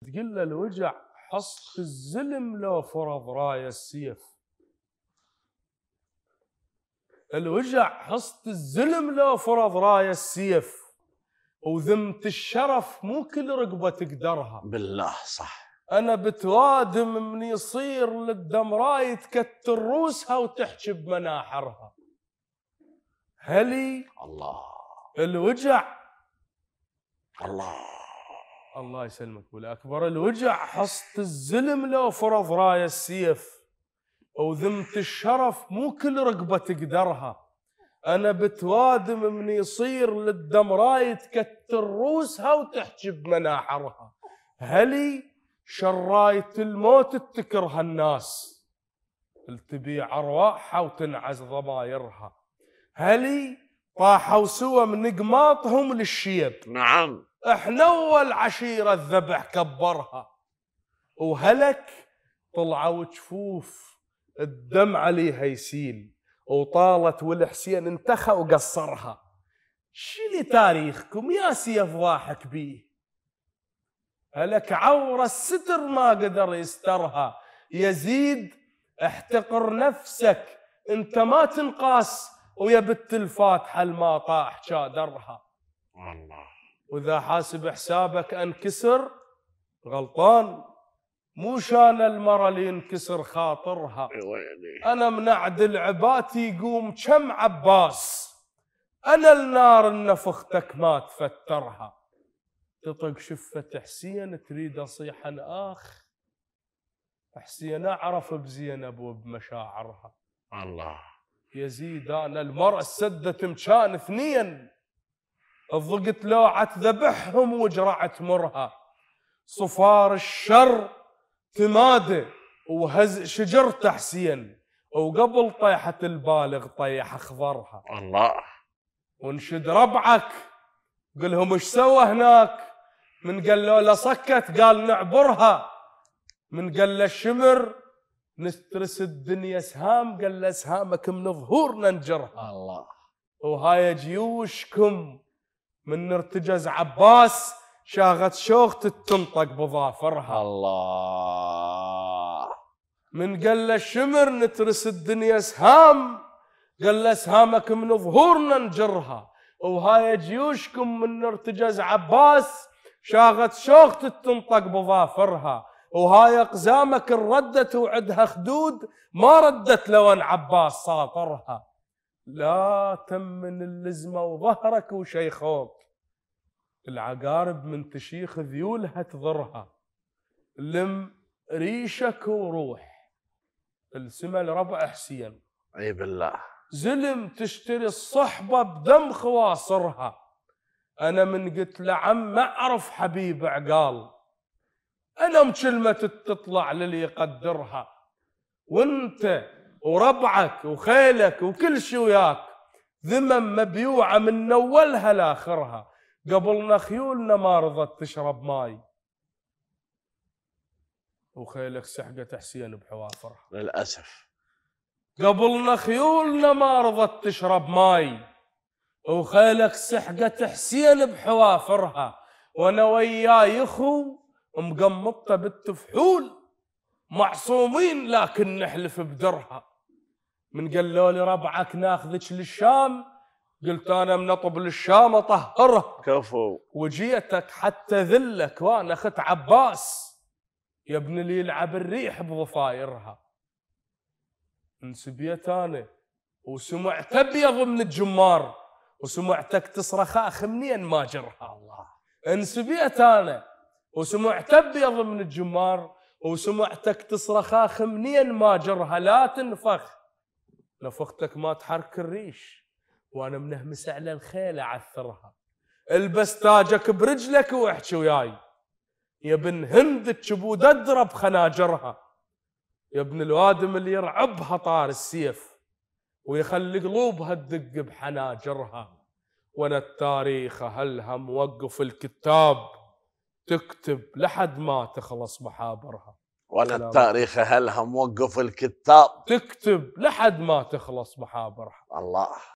تقل الوجع حص الزلم لو فرض راية السيف الوجع حصت الزلم لو فرض راية السيف وذمة الشرف مو كل رقبة تقدرها بالله صح أنا بتوادم من يصير للدمراي تكتر روسها وتحكي بمناحرها هلي الله الوجع الله الله يسلمك ولا اكبر الوجع حصت الزلم لو فرض رايه السيف وذمت الشرف مو كل رقبه تقدرها انا بتوادم من يصير للدمراي تكتر روسها وتحجي بمناحرها هلي شراية الموت تكره الناس التبيع ارواحها وتنعز ضمايرها هلي طاحوا سوا من قماطهم للشيب نعم احنا اول عشيره الذبح كبرها وهلك طلعوا جفوف الدم عليها يسيل وطالت والحسين انتخى وقصرها شلي تاريخكم يا سيف ضاحك بيه هلك عورة الستر ما قدر يسترها يزيد احتقر نفسك انت ما تنقاس ويا بت الفاتحة الما طاح شادرها والله وإذا حاسب حسابك أنكسر غلطان مو شان المرة اللي ينكسر خاطرها أنا من عدل عباتي يقوم كم عباس أنا النار النفختك ما تفترها تطق شفة حسين تريد أصيح آخ حسين أعرف بزينب وبمشاعرها الله يزيد أنا المرأة سدت مشان اثنين ضقت لوعة ذبحهم وجرعت مرها صفار الشر تماده وهز شجر تحسين وقبل طيحة البالغ طيح اخضرها الله وانشد ربعك قل لهم ايش سوى هناك من قال له سكت قال نعبرها من قال له الشمر نفترس الدنيا سهام قال له من ظهورنا ننجرها الله وهاي جيوشكم من ارتجز عباس شاغت شوخ تنطق بظافرها الله من قال له شمر نترس الدنيا سهام قال له من ظهورنا ننجرها وهاي جيوشكم من ارتجز عباس شاغت شوخ تنطق بظافرها وهاي اقزامك ردت وعدها خدود ما ردت لو ان عباس ساطرها لا تمن اللزمه وظهرك وشيخوك العقارب من تشيخ ذيولها تضرها لم ريشك وروح السمه لربع حسين اي بالله زلم تشتري الصحبه بدم خواصرها انا من قلت له عم ما اعرف حبيب عقال ألم كلمة تطلع للي يقدرها وانت وربعك وخيلك وكل شي وياك ذمم مبيوعة من أولها لآخرها قبلنا خيولنا ما رضت تشرب ماي وخيلك سحقت حسين بحوافرها للأسف قبلنا خيولنا ما رضت تشرب ماي وخيلك سحقت حسين بحوافرها وانا وياي اخو مقمطة بالتفحول معصومين لكن نحلف بدرها من قالوا لي ربعك ناخذك للشام قلت انا منطب للشام اطهرها كفو وجيتك حتى ذلك وانا اخت عباس يا ابن اللي يلعب الريح بضفايرها انسبيت انا وسمعت ابيض من الجمار وسمعتك تصرخ اخ منين ما جرها الله انسبيت انا وسمعت ابيض من الجمار وسمعتك تصرخا خمنيا ما جرها لا تنفخ نفختك ما تحرك الريش وانا منهمس على الخيل اعثرها البس تاجك برجلك واحكي وياي يا ابن هند تشبود اضرب خناجرها يا ابن الوادم اللي يرعبها طار السيف ويخلي قلوبها تدق بحناجرها وانا التاريخ هلها موقف الكتاب تكتب لحد ما تخلص محابرها ولا التاريخ هلها موقف الكتاب تكتب لحد ما تخلص محابرها الله